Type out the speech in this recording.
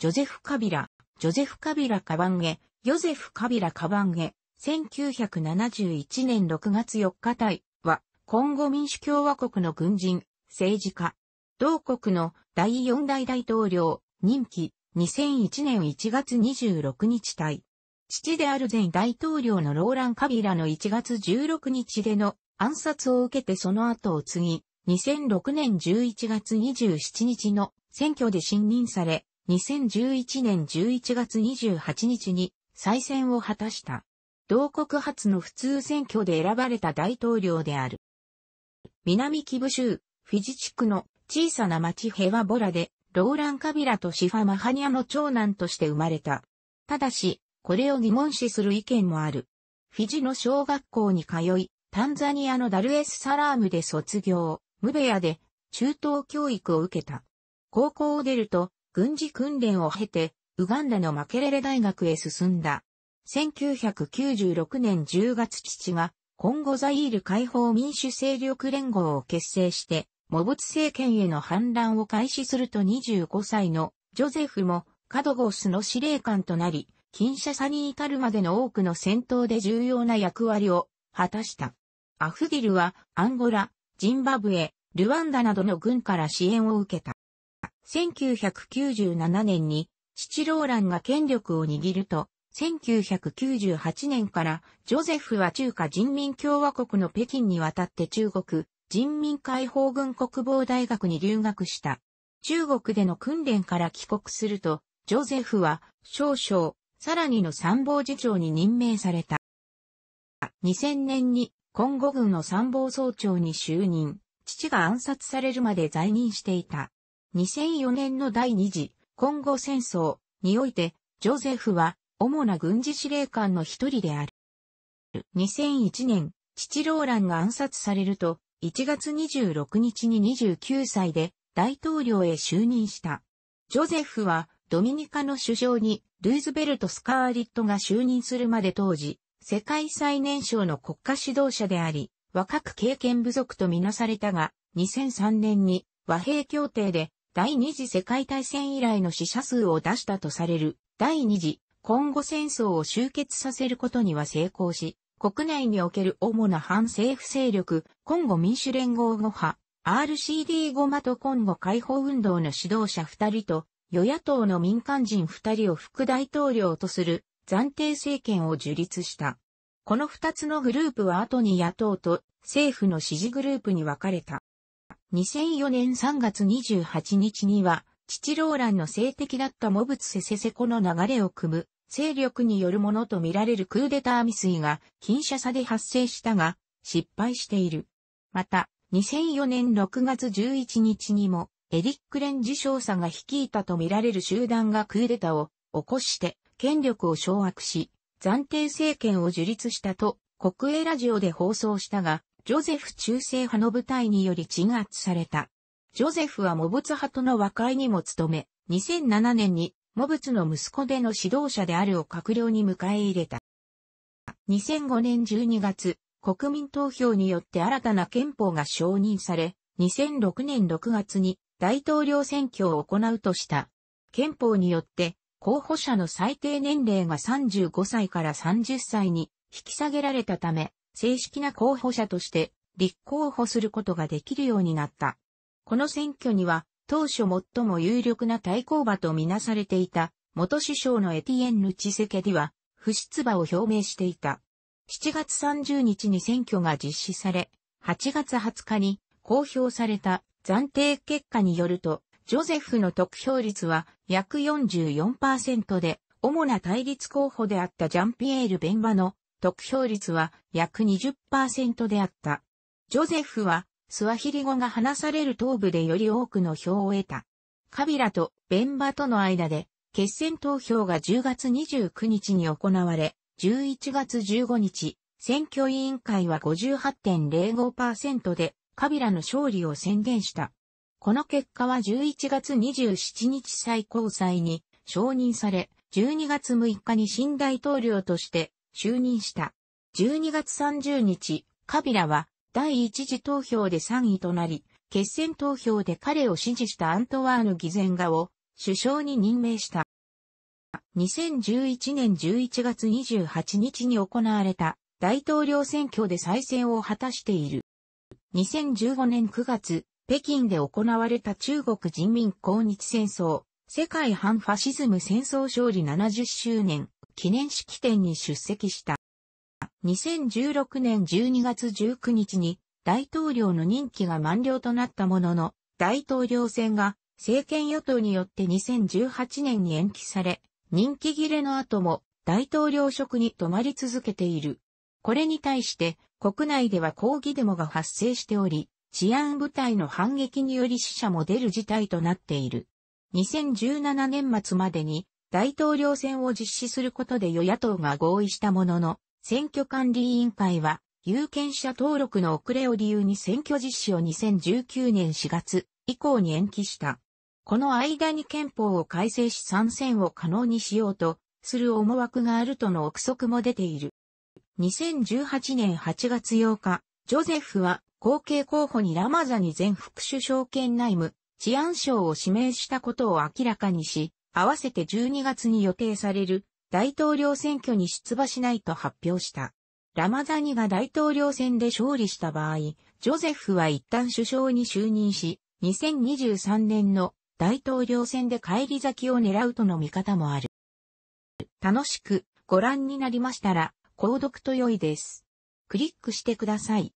ジョゼフ・カビラ、ジョゼフ・カビラ・カバンゲ、ヨゼフ・カビラ・カバンゲ、1971年6月4日隊は、今後民主共和国の軍人、政治家、同国の第四代大統領、任期、2001年1月26日隊。父である前大統領のローラン・カビラの1月16日での暗殺を受けてその後を継ぎ、2006年11月27日の選挙で信任され、2011年11月28日に再選を果たした。同国初の普通選挙で選ばれた大統領である。南キブ州、フィジ地区の小さな町ヘワボラで、ローラン・カビラとシファ・マハニアの長男として生まれた。ただし、これを疑問視する意見もある。フィジの小学校に通い、タンザニアのダルエスサラームで卒業、ムベヤで中等教育を受けた。高校を出ると、軍事訓練を経て、ウガンダのマケレレ大学へ進んだ。1996年10月父が、コンゴザイール解放民主勢力連合を結成して、モブツ政権への反乱を開始すると25歳のジョゼフもカドゴスの司令官となり、近社ャに至るまでの多くの戦闘で重要な役割を果たした。アフディルはアンゴラ、ジンバブエ、ルワンダなどの軍から支援を受けた。1997年に、七ローランが権力を握ると、1998年からジョゼフは中華人民共和国の北京に渡って中国人民解放軍国防大学に留学した。中国での訓練から帰国すると、ジョゼフは少々、さらにの参謀次長に任命された。2000年に今後軍の参謀総長に就任、父が暗殺されるまで在任していた。2004年の第二次、今後戦争において、ジョゼフは主な軍事司令官の一人である。2001年、父ローランが暗殺されると、1月26日に29歳で大統領へ就任した。ジョゼフはドミニカの首相にルーズベルト・スカーリットが就任するまで当時、世界最年少の国家指導者であり、若く経験不足とみなされたが、2003年に和平協定で第二次世界大戦以来の死者数を出したとされる第二次今後戦争を終結させることには成功し、国内における主な反政府勢力、今後民主連合5派、RCD ゴマと今後解放運動の指導者2人と、与野党の民間人2人を副大統領とする暫定政権を樹立した。この2つのグループは後に野党と政府の支持グループに分かれた。2004年3月28日には、父ローランの性的だったモブツセセセコの流れを組む、勢力によるものとみられるクーデター未遂が、近射差で発生したが、失敗している。また、2004年6月11日にも、エリック・レンジ少佐が率いたとみられる集団がクーデターを起こして、権力を掌握し、暫定政権を樹立したと、国営ラジオで放送したが、ジョゼフ中世派の部隊により鎮圧された。ジョゼフはモブツ派との和解にも努め、2007年にモブツの息子での指導者であるを閣僚に迎え入れた。2005年12月、国民投票によって新たな憲法が承認され、2006年6月に大統領選挙を行うとした。憲法によって、候補者の最低年齢が35歳から30歳に引き下げられたため、正式な候補者として立候補することができるようになった。この選挙には当初最も有力な対抗馬とみなされていた元首相のエティエンヌ・チセケディは不出馬を表明していた。7月30日に選挙が実施され、8月20日に公表された暫定結果によると、ジョゼフの得票率は約44%で、主な対立候補であったジャンピエール・ベンバの得票率は約20%であった。ジョゼフは、スワヒリ語が話される東部でより多くの票を得た。カビラとベンバとの間で、決選投票が10月29日に行われ、11月15日、選挙委員会は58.05%で、カビラの勝利を宣言した。この結果は11月27日最高裁に承認され、12月6日に新大統領として就任した。12月30日、カビラは第一次投票で3位となり、決選投票で彼を支持したアントワーヌ・ギゼンガを首相に任命した。2011年11月28日に行われた大統領選挙で再選を果たしている。2015年9月、北京で行われた中国人民抗日戦争、世界反ファシズム戦争勝利70周年記念式典に出席した。2016年12月19日に大統領の任期が満了となったものの、大統領選が政権与党によって2018年に延期され、任期切れの後も大統領職に止まり続けている。これに対して国内では抗議デモが発生しており、治安部隊の反撃により死者も出る事態となっている。2017年末までに大統領選を実施することで与野党が合意したものの、選挙管理委員会は、有権者登録の遅れを理由に選挙実施を2019年4月以降に延期した。この間に憲法を改正し参戦を可能にしようとする思惑があるとの憶測も出ている。2018年8月8日、ジョゼフは後継候補にラマザに前副首相兼内務、治安省を指名したことを明らかにし、合わせて12月に予定される大統領選挙に出馬しないと発表した。ラマザニが大統領選で勝利した場合、ジョゼフは一旦首相に就任し、2023年の大統領選で返り咲きを狙うとの見方もある。楽しくご覧になりましたら、購読と良いです。クリックしてください。